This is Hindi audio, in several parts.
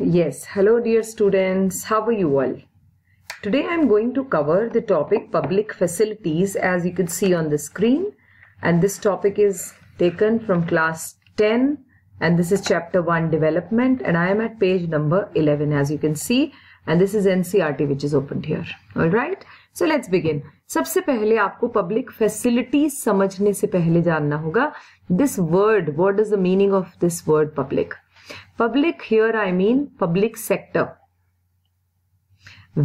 Yes, hello dear students, how are you all? Today I am going to cover the topic public facilities as you can see on the screen and this topic is taken from class 10 and this is chapter 1 development and I am at page number 11 as you can see and this is NCRT which is opened here. Alright, so let's begin. सबसे पहले आपको पब्लिक फैसिलिटीज समझने से पहले जानना होगा this word what is the meaning of this word public public here I mean public sector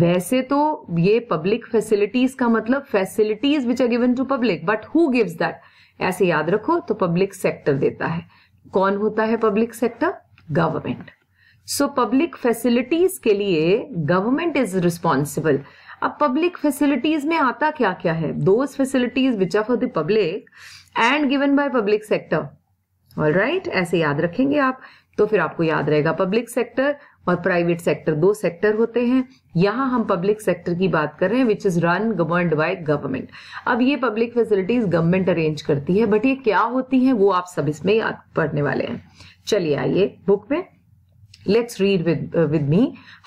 वैसे तो ये पब्लिक फैसिलिटीज का मतलब facilities which are given to public but who gives that ऐसे याद रखो तो पब्लिक सेक्टर देता है कौन होता है public sector government so public facilities के लिए गवर्नमेंट इज रिस्पॉन्सिबल अब पब्लिक फैसिलिटीज में आता क्या क्या है those facilities which are for the public and given by public sector all ऐसे याद रखेंगे आप तो फिर आपको याद रहेगा पब्लिक सेक्टर और प्राइवेट सेक्टर दो सेक्टर होते हैं यहाँ हम पब्लिक सेक्टर की बात कर रहे हैं which is run governed by government अब ये पब्लिक फैसिलिटीज गवर्नमेंट अरेंज करती है बट ये क्या होती है वो आप सब इसमें याद पढ़ने वाले हैं चलिए आइए बुक में let's read with with me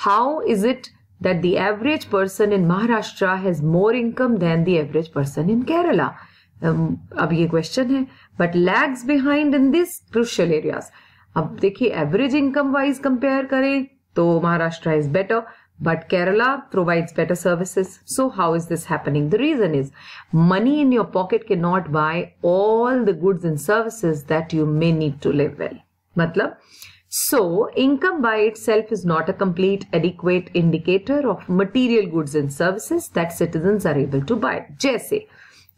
how is it that the average person in Maharashtra has more income than the average person in Kerala अब ये क्वेश्चन है but lags behind in this crucial areas अब देखिए एवरेज इनकम वाइज कंपेयर करें तो Maharashtra is better but Kerala provides better services. So how is this happening? The reason is money in your pocket cannot buy all the goods and services that you may need to live well. Matlab, so income by itself is not a complete adequate indicator of material goods and services that citizens are able to buy. Jaise,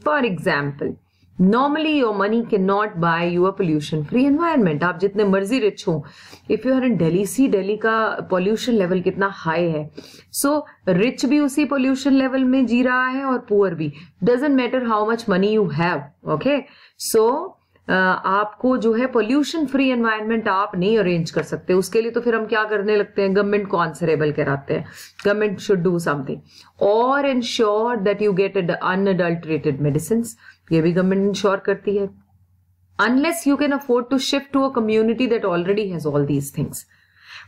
for example, normally your money can not buy you a pollution free environment आप जितने मर्जी रिच हो if you are in Delhi see Delhi का पोल्यूशन लेवल कितना हाई है सो so, रिच भी उसी पोल्यूशन लेवल में जी रहा है और पुअर भी doesn't matter how much money you have okay so आपको जो है पोल्यूशन फ्री एनवायरमेंट आप नहीं अरेंज कर सकते उसके लिए तो फिर हम क्या करने लगते हैं गवर्नमेंट को आंसरेबल कराते हैं गवर्नमेंट शुड डू समथिंग और ensure that you get unadulterated medicine ये भी गवर्नमेंट इंश्योर करती है unless you can afford to shift to a community that already has all these things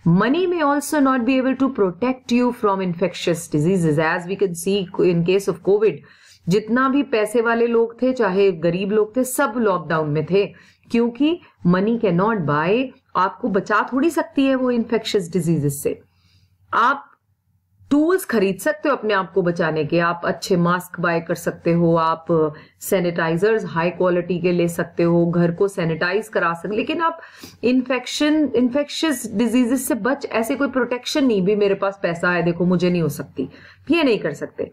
money may also not be able to protect you from infectious diseases as we can see in case of Covid जितना भी पैसे वाले लोग थे चाहे गरीब लोग थे सब लॉकडाउन में थे क्योंकि मनी कैन नॉट बाय आपको बचा थोड़ी सकती है वो इन्फेक्शियस डिजीजेस से आप टूल्स खरीद सकते हो अपने आप को बचाने के आप अच्छे मास्क बाय कर सकते हो आप सैनिटाइजर्स हाई क्वालिटी के ले सकते हो घर को सैनिटाइज करा सकते लेकिन आप इन्फेक्शन इन्फेक्शियस डिजीजेस से बच ऐसे कोई प्रोटेक्शन नहीं भी मेरे पास पैसा है देखो मुझे नहीं हो सकती ये नहीं कर सकते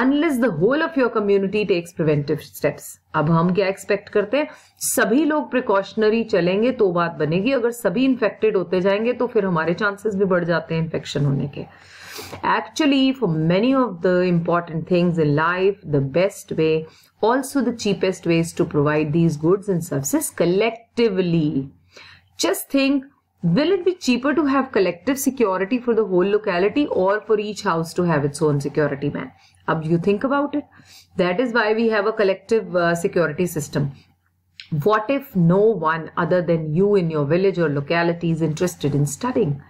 unless the whole of your community takes preventive steps अब हम क्या एक्सपेक्ट करते हैं सभी लोग प्रिकॉशनरी चलेंगे तो बात बनेगी अगर सभी इन्फेक्टेड होते जाएंगे तो फिर हमारे चांसेस भी बढ़ जाते हैं इन्फेक्शन होने के Actually, for many of the important things in life, the best way, also the cheapest ways to provide these goods and services collectively. Just think Will it be cheaper to have collective security for the whole locality or for each house to have its own security man? Now, you think about it. That is why we have a collective uh, security system. What if no one other than you in your village or locality is interested in studying?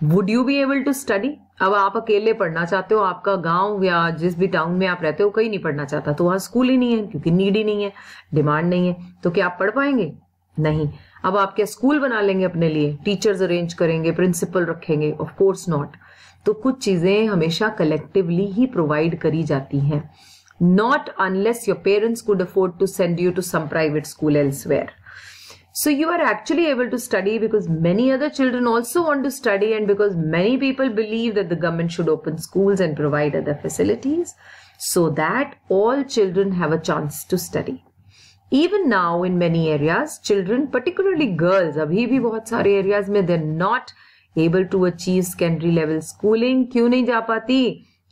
Would you be able to study? अब आप अकेले पढ़ना चाहते हो आपका गांव या जिस भी टाउन में आप रहते हो कहीं नहीं पढ़ना चाहता तो वहां स्कूल ही नहीं है क्योंकि नीड ही नहीं है डिमांड नहीं है तो क्या आप पढ़ पाएंगे नहीं अब आप क्या स्कूल बना लेंगे अपने लिए टीचर्स अरेंज करेंगे प्रिंसिपल रखेंगे ऑफ कोर्स नॉट तो कुछ चीजें हमेशा कलेक्टिवली ही प्रोवाइड करी जाती हैं not unless your parents could afford to send you to some private school elsewhere So you are actually able to study because many other children also want to study and because many people believe that the government should open schools and provide other facilities so that all children have a chance to study. Even now in many areas, children, particularly girls, abhi bhi bahut sare areas mein they're not able to achieve secondary level schooling. Kyun nahi ja pati?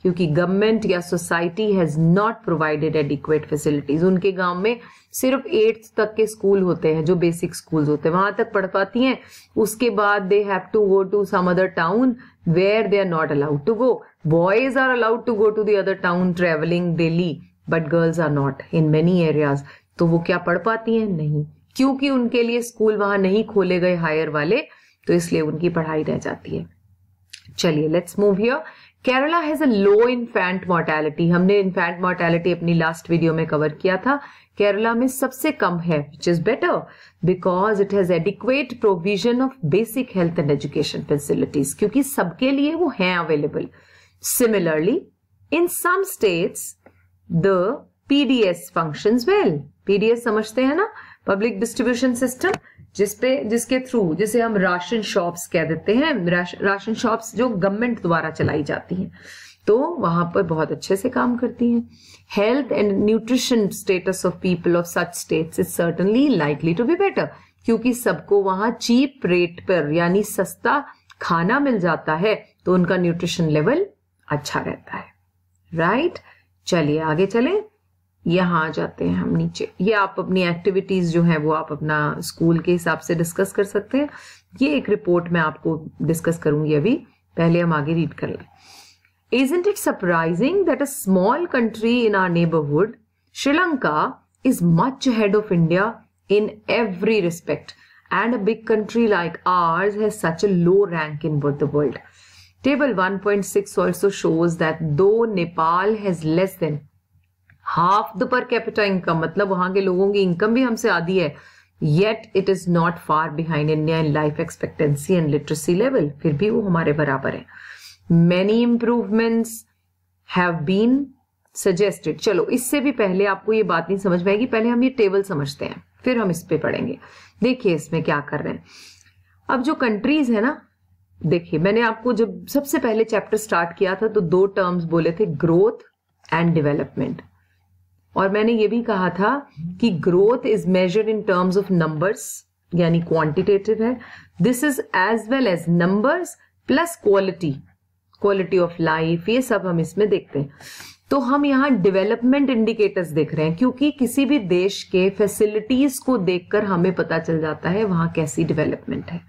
क्योंकि गवर्नमेंट या society has not provided adequate facilities उनके गांव में सिर्फ एट्थ तक के स्कूल होते हैं जो बेसिक स्कूल्स होते हैं वहां तक पढ़ पाती हैं उसके बाद they have to go to some other town where they are not allowed to go boys are allowed to go to the other town travelling daily but girls are not in many areas तो वो क्या पढ़ पाती हैं नहीं क्योंकि उनके लिए स्कूल वहां नहीं खोले गए हायर वाले तो इसलिए उनकी पढ़ाई रह जाती है चलिए let's move here Kerala has a low infant mortality हमने इन्फेंट मोर्टेलिटी अपनी लास्ट वीडियो में कवर किया था केरला में सबसे कम है which is better because it has adequate provision of basic health and education facilities क्योंकि सबके लिए वो है available similarly in some states the PDS function well PDS समझते हैं ना पब्लिक डिस्ट्रीब्यूशन सिस्टम जिसपे जिसके थ्रू जिसे हम राशन शॉप्स कह देते हैं राशन शॉप्स जो गवर्नमेंट द्वारा चलाई जाती हैं तो वहां पर बहुत अच्छे से काम करती हैं health and nutrition status of people of such states is certainly likely to be better क्योंकि सबको वहां चीप रेट पर यानी सस्ता खाना मिल जाता है तो उनका न्यूट्रिशन लेवल अच्छा रहता है राइट right? चलिए आगे चलें यहाँ आ जाते हैं हम नीचे ये आप अपनी एक्टिविटीज जो है वो आप अपना स्कूल के हिसाब से डिस्कस कर सकते हैं ये एक रिपोर्ट मैं आपको डिस्कस करूंगी अभी पहले हम आगे रीड कर लें isn't it surprising that a small country in our neighbourhood Sri Lanka is much head of India in every respect and a big country like ours has such a low rank in the world table one point six also shows that though Nepal has less than half the per capita income मतलब वहां के लोगों की इनकम भी हमसे आधी है yet it is not far behind India in life expectancy and literacy level फिर भी वो हमारे बराबर है many improvements have been suggested चलो इससे भी पहले आपको ये बात नहीं समझ में आएगी पहले हम ये टेबल समझते हैं फिर हम इस पे पढ़ेंगे देखिए इसमें क्या कर रहे हैं अब जो कंट्रीज है ना देखिए मैंने आपको जब सबसे पहले चैप्टर स्टार्ट किया था तो दो टर्म्स बोले थे ग्रोथ एंड डेवलपमेंट और मैंने ये भी कहा था कि growth is measured in terms of numbers यानी क्वांटिटेटिव है this is as well as numbers plus quality quality of life ये सब हम इसमें देखते हैं तो हम यहाँ डेवलपमेंट इंडिकेटर्स देख रहे हैं क्योंकि किसी भी देश के फैसिलिटीज को देखकर हमें पता चल जाता है वहां कैसी डेवलपमेंट है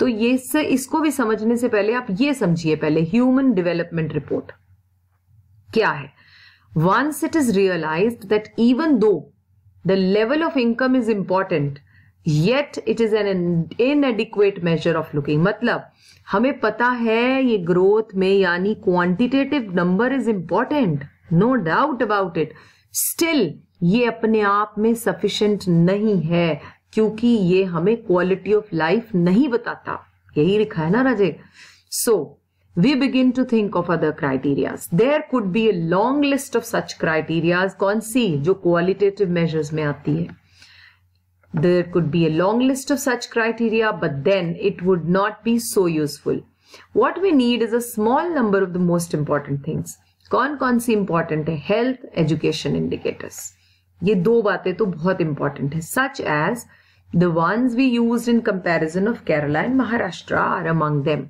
तो ये से इसको भी समझने से पहले आप ये समझिए पहले ह्यूमन डेवलपमेंट रिपोर्ट क्या है Once it is realized that even though the level of income is important, yet it is an inadequate measure of looking. matlab hame pata hai ye growth mein yani quantitative number is important no doubt about it still ye apne aap mein sufficient nahi hai kyunki ye hame quality of life nahi batata yahi likha hai na Raje so, we begin to think of other criterias. There could be a long list of such criterias. कौन सी जो qualitative measures में आती है There could be a long list of such criteria, but then it would not be so useful. What we need is a small number of the most important things. कौन कौन सी important है Health, education indicators. ये दो बातें तो बहुत important है Such as the ones we used in comparison of Kerala and Maharashtra are among them.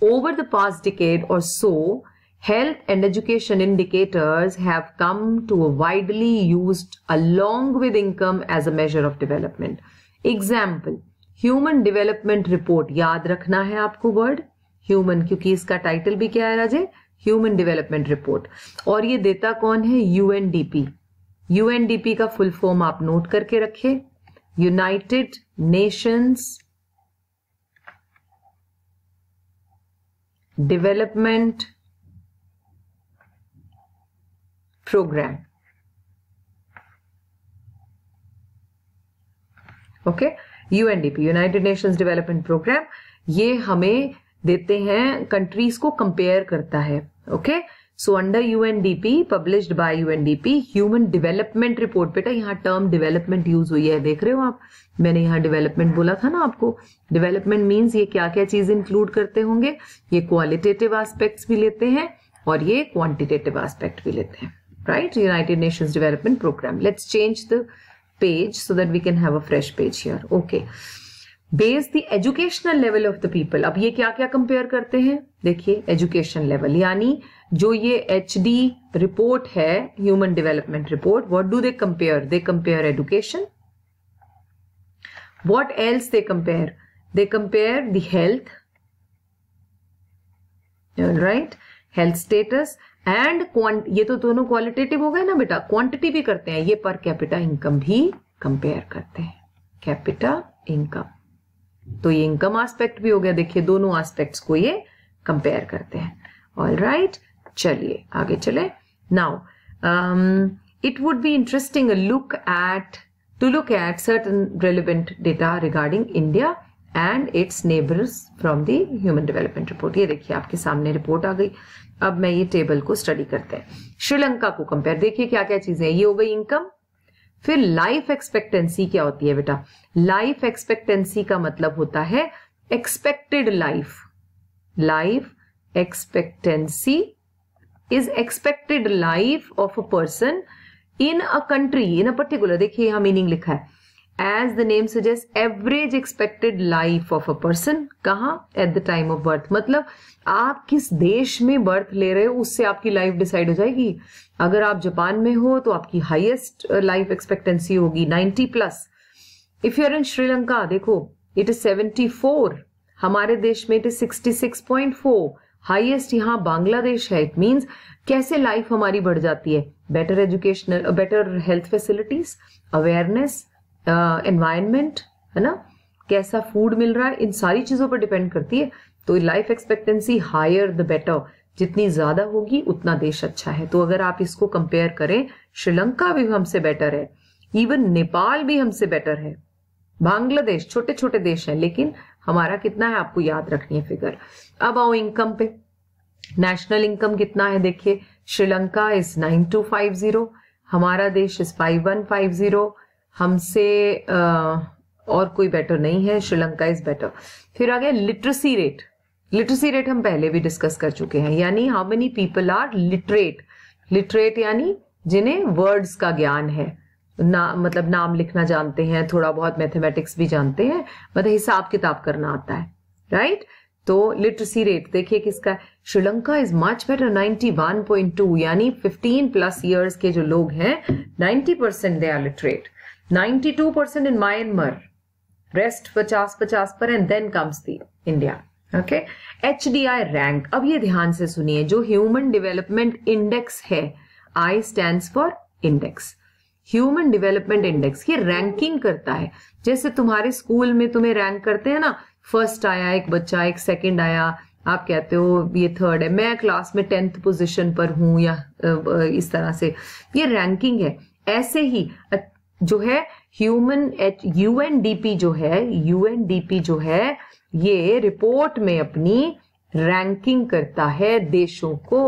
Over the past decade or so, health and education indicators have come to a widely used along with income as a measure of development. Example, human development report याद रखना है आपको वर्ड ह्यूमन क्योंकि इसका टाइटल भी क्या है राजे ह्यूमन डेवलपमेंट रिपोर्ट और ये देता कौन है यूएनडीपी यूएनडीपी का फुल फॉर्म आप नोट करके रखें united nations development program okay UNDP united nations development programme ये हमें देते हैं कंट्रीज को कंपेयर करता है okay okay? So under UNDP published by UNDP human development report बेटा यहाँ टर्म डेवलपमेंट यूज हुई है देख रहे हो आप मैंने यहाँ डेवलपमेंट बोला था ना आपको डेवलपमेंट मीन्स ये क्या क्या चीज इंक्लूड करते होंगे ये क्वालिटेटिव आस्पेक्ट्स भी लेते हैं और ये क्वांटिटेटिव आस्पेक्ट भी लेते हैं right united nation development programme let's change the page so that we can have a fresh page here okay base the educational level of the people अब ये क्या क्या कंपेयर करते हैं देखिए एजुकेशन लेवल यानी जो ये एच डी रिपोर्ट है human development report what do they compare they compare education what else they compare they compare the health right health status and ये तो दोनों क्वालिटेटिव हो गए ना बेटा क्वांटिटी भी करते हैं ये पर कैपिटा इनकम भी कंपेयर करते हैं कैपिटा इनकम तो ये इनकम एस्पेक्ट भी हो गया देखिए दोनों एस्पेक्ट्स को ये कंपेयर करते हैं ऑल राइट right. चलिए आगे चले now it would be interesting look at to look at certain relevant data regarding India and its neighbours from the human development report ये देखिए आपके सामने रिपोर्ट आ गई अब मैं ये टेबल को स्टडी करते हैं श्रीलंका को कंपेयर देखिए क्या क्या चीजें ये हो गई इनकम फिर लाइफ एक्सपेक्टेंसी क्या होती है बेटा लाइफ एक्सपेक्टेंसी का मतलब होता है expected life life expectancy is expected life of a person in a country in a particular देखिए यहां मीनिंग लिखा है as the name suggest average expected life of a person कहा at the time of birth मतलब आप किस देश में बर्थ ले रहे हो उससे आपकी लाइफ डिसाइड हो जाएगी अगर आप जापान में हो तो आपकी हाइएस्ट लाइफ एक्सपेक्टेंसी होगी 90 plus if you are in Sri Lanka देखो इट इज 74 हमारे देश में इट इज 66.4 हाईएस्ट यहाँ बांग्लादेश है इट मीन्स कैसे लाइफ हमारी बढ़ जाती है better educational better health facilities awareness environment है ना कैसा फूड मिल रहा है इन सारी चीज़ों पर डिपेंड करती है तो life expectancy higher the better जितनी ज़्यादा होगी उतना देश अच्छा है तो अगर आप इसको कंपेयर करें श्रीलंका भी हमसे बेटर है इवन नेपाल भी हमसे बेटर है बांग्लादेश छोटे छोटे देश हैं लेकिन हमारा कितना है आपको याद रखनी है फिगर अब आओ इनकम पे नेशनल इनकम कितना है देखिए Sri Lanka is nine two five zero हमारा देश is five one five zero हमसे और कोई बेटर नहीं है श्रीलंका इज बेटर फिर आ गया लिटरेसी रेट लिटरेसी रेट हम पहले भी डिस्कस कर चुके हैं यानी how many people are literate literate यानी जिन्हें वर्ड्स का ज्ञान है ना मतलब नाम लिखना जानते हैं थोड़ा बहुत मैथमेटिक्स भी जानते हैं मतलब हिसाब किताब करना आता है राइट right? तो लिटरेसी रेट देखिए किसका श्रीलंका इज मच बेटर 91.2 यानी 15 प्लस इयर्स के जो लोग हैं 90 percent they are literate 92 percent in Myanmar rest 50 50 पर and then comes the India okay H D I rank अब ये ध्यान से सुनिए जो ह्यूमन डेवलपमेंट इंडेक्स है I stand for index human development index ये रैंकिंग करता है जैसे तुम्हारे स्कूल में तुम्हें रैंक करते हैं ना फर्स्ट आया एक बच्चा एक सेकंड आया आप कहते हो ये थर्ड है मैं क्लास में टेंथ पोजीशन पर हूं या इस तरह से ये रैंकिंग है ऐसे ही जो है ह्यूमन यूएनडीपी जो है यूएनडीपी जो है ये रिपोर्ट में अपनी रैंकिंग करता है देशों को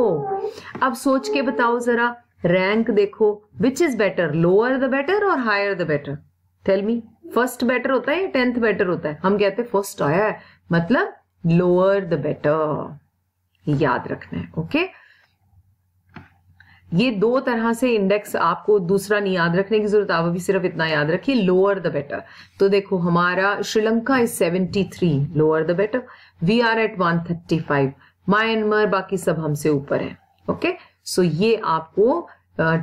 अब सोच के बताओ जरा रैंक देखो which is better lower the better और higher the better tell me first better होता है या टेंथ बेटर होता है हम कहते हैं फर्स्ट आया है मतलब लोअर द बेटर याद रखना है ओके okay? ये दो तरह से इंडेक्स आपको दूसरा नहीं याद रखने की जरूरत आप अभी सिर्फ इतना याद रखिए लोअर द बेटर तो देखो हमारा Sri Lanka is 73 lower the better we are at 135 Myanmar बाकी सब हमसे ऊपर है ओके okay? सो so, ये आपको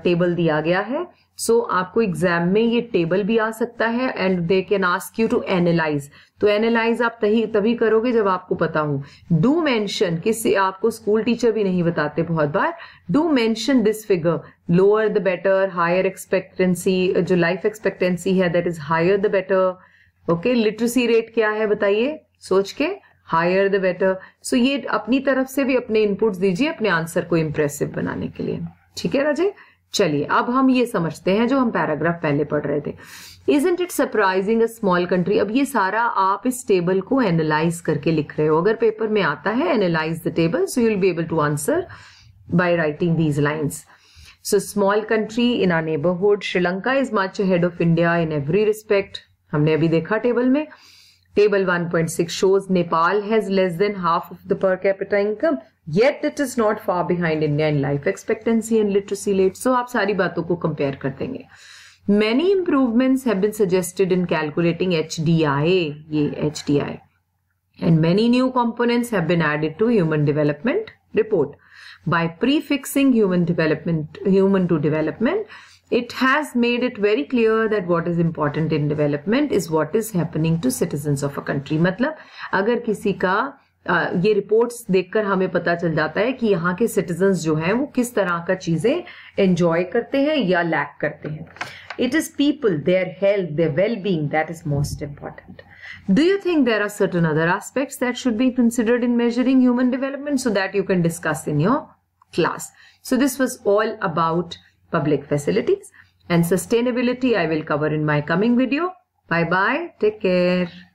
टेबल दिया गया है सो so, आपको एग्जाम में ये टेबल भी आ सकता है and they can ask you to analyse तो एनालाइज आप तही तभी करोगे जब आपको पता हो डू मेंशन किसी आपको स्कूल टीचर भी नहीं बताते बहुत बार do mention this figure lower the better higher expectancy जो लाइफ एक्सपेक्टेंसी है that is higher the better okay literacy rate क्या है बताइए सोच के हायर द बेटर सो ये अपनी तरफ से भी अपने इनपुट्स दीजिए अपने आंसर को इम्प्रेसिव बनाने के लिए ठीक है राजे चलिए अब हम ये समझते हैं जो हम पैराग्राफ पहले पढ़ रहे थे isn't it surprising a small country अब ये सारा आप इस टेबल को एनालाइज करके लिख रहे हो अगर पेपर में आता है analyse the table so you'll be able to answer by writing these lines so small country in our neighbourhood Sri Lanka is much head of India in every respect हमने अभी देखा टेबल में Table 1.6 shows Nepal has less than half of the per capita income. Yet it is not far behind India in life expectancy and literacy rate. So आप सारी बातों compare कर Many improvements have been suggested in calculating HDI, ये HDI, and many new components have been added to Human Development Report by prefixing Human Development, Human to Development it has made it very clear that what is important in development is what is happening to citizens of a country मतलब अगर किसी का आ, reports रिपोर्ट्स देखकर हमें पता चल जाता है कि यहाँ के सिटीजन्स जो हैं वो किस तरह का चीज़ें एंजॉय करते हैं या लैक करते हैं It is people, their health, their well being that is most important. Do you think there are certain other aspects that should be considered in measuring human development so that you can discuss in your class? So, this was all about public facilities. And sustainability I will cover in my coming video. Bye bye. Take care.